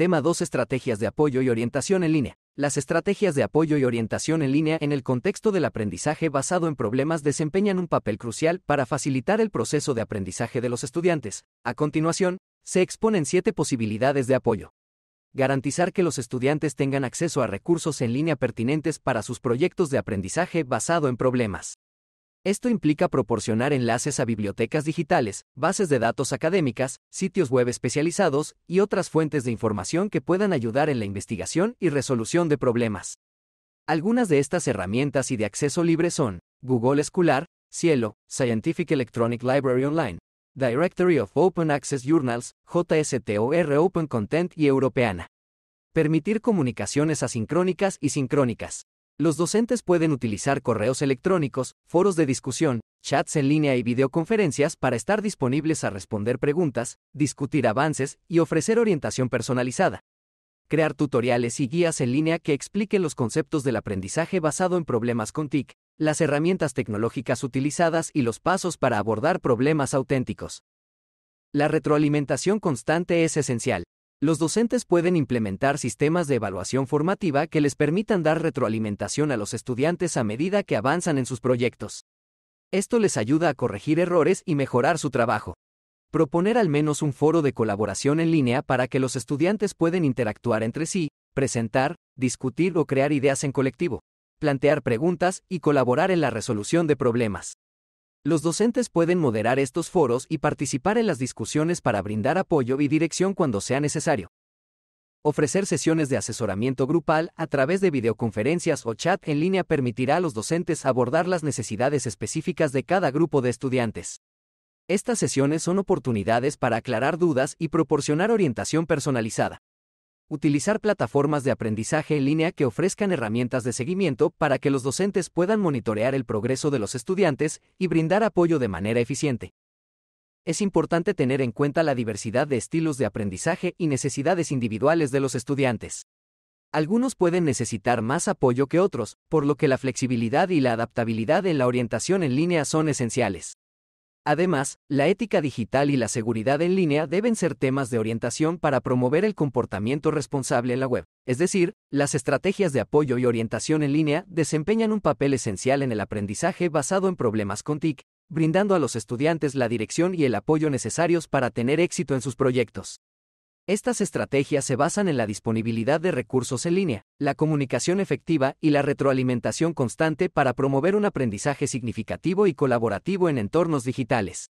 Tema 2 Estrategias de apoyo y orientación en línea. Las estrategias de apoyo y orientación en línea en el contexto del aprendizaje basado en problemas desempeñan un papel crucial para facilitar el proceso de aprendizaje de los estudiantes. A continuación, se exponen siete posibilidades de apoyo. Garantizar que los estudiantes tengan acceso a recursos en línea pertinentes para sus proyectos de aprendizaje basado en problemas. Esto implica proporcionar enlaces a bibliotecas digitales, bases de datos académicas, sitios web especializados y otras fuentes de información que puedan ayudar en la investigación y resolución de problemas. Algunas de estas herramientas y de acceso libre son Google Scholar, Cielo, Scientific Electronic Library Online, Directory of Open Access Journals, JSTOR Open Content y Europeana. Permitir comunicaciones asincrónicas y sincrónicas. Los docentes pueden utilizar correos electrónicos, foros de discusión, chats en línea y videoconferencias para estar disponibles a responder preguntas, discutir avances y ofrecer orientación personalizada. Crear tutoriales y guías en línea que expliquen los conceptos del aprendizaje basado en problemas con TIC, las herramientas tecnológicas utilizadas y los pasos para abordar problemas auténticos. La retroalimentación constante es esencial. Los docentes pueden implementar sistemas de evaluación formativa que les permitan dar retroalimentación a los estudiantes a medida que avanzan en sus proyectos. Esto les ayuda a corregir errores y mejorar su trabajo. Proponer al menos un foro de colaboración en línea para que los estudiantes puedan interactuar entre sí, presentar, discutir o crear ideas en colectivo, plantear preguntas y colaborar en la resolución de problemas. Los docentes pueden moderar estos foros y participar en las discusiones para brindar apoyo y dirección cuando sea necesario. Ofrecer sesiones de asesoramiento grupal a través de videoconferencias o chat en línea permitirá a los docentes abordar las necesidades específicas de cada grupo de estudiantes. Estas sesiones son oportunidades para aclarar dudas y proporcionar orientación personalizada. Utilizar plataformas de aprendizaje en línea que ofrezcan herramientas de seguimiento para que los docentes puedan monitorear el progreso de los estudiantes y brindar apoyo de manera eficiente. Es importante tener en cuenta la diversidad de estilos de aprendizaje y necesidades individuales de los estudiantes. Algunos pueden necesitar más apoyo que otros, por lo que la flexibilidad y la adaptabilidad en la orientación en línea son esenciales. Además, la ética digital y la seguridad en línea deben ser temas de orientación para promover el comportamiento responsable en la web. Es decir, las estrategias de apoyo y orientación en línea desempeñan un papel esencial en el aprendizaje basado en problemas con TIC, brindando a los estudiantes la dirección y el apoyo necesarios para tener éxito en sus proyectos. Estas estrategias se basan en la disponibilidad de recursos en línea, la comunicación efectiva y la retroalimentación constante para promover un aprendizaje significativo y colaborativo en entornos digitales.